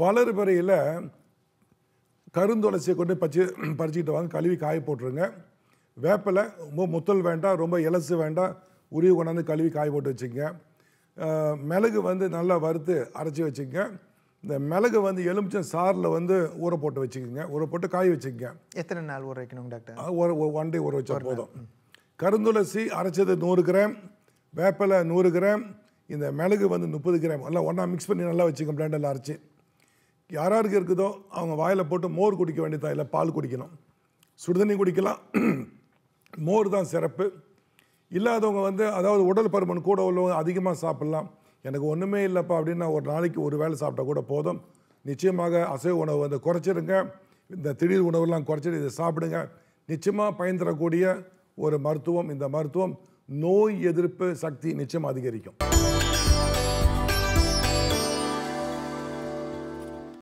வளர்பறையில் கருந்தொலைச்சியை கொண்டு பச்சு பறிச்சுக்கிட்டு வாங்க கழுவி காய போட்டுருங்க வேப்பலை ரொம்ப முத்தல் வேண்டாம் ரொம்ப இலசு வேண்டாம் உருவி கொண்டாந்து கழுவி காய போட்டு வச்சுங்க மிளகு வந்து நல்லா வறுத்து அரைச்சி வச்சுங்க இந்த மிளகு வந்து எலுமிச்சம் சாரில் வந்து ஊற போட்டு வச்சுக்கோங்க ஊற போட்டு காய வச்சுக்கோங்க எத்தனை நாள் ஊற வைக்கணும் டாக்டர் ஒரு ஒன் டே ஊற வச்சா போதும் கருந்துளசி அரைச்சது நூறு கிராம் வேப்பலை நூறு கிராம் இந்த மிளகு வந்து முப்பது கிராம் எல்லாம் ஒன்றா மிக்ஸ் பண்ணி நல்லா வச்சுக்கோங்க பிளாண்டில் அரைச்சி யாராருக்கு இருக்குதோ அவங்க வாயில் போட்டு மோர் குடிக்க வேண்டியதா இல்லை பால் குடிக்கணும் சுடுதண்ணி குடிக்கலாம் மோர் தான் சிறப்பு இல்லாதவங்க வந்து அதாவது உடல் பருமன் கூட உள்ளவங்க அதிகமாக சாப்பிட்லாம் எனக்கு ஒன்றுமே இல்லைப்பா அப்படின்னா ஒரு நாளைக்கு ஒரு வேலை சாப்பிட்டா கூட போதும் நிச்சயமாக அசைவ உணவு வந்து குறைச்சிடுங்க இந்த திடீர் உணவுலாம் குறைச்சிட்டு இதை சாப்பிடுங்க நிச்சயமாக பயன் தரக்கூடிய ஒரு மருத்துவம் இந்த மருத்துவம் நோய் எதிர்ப்பு சக்தி நிச்சயம் அதிகரிக்கும்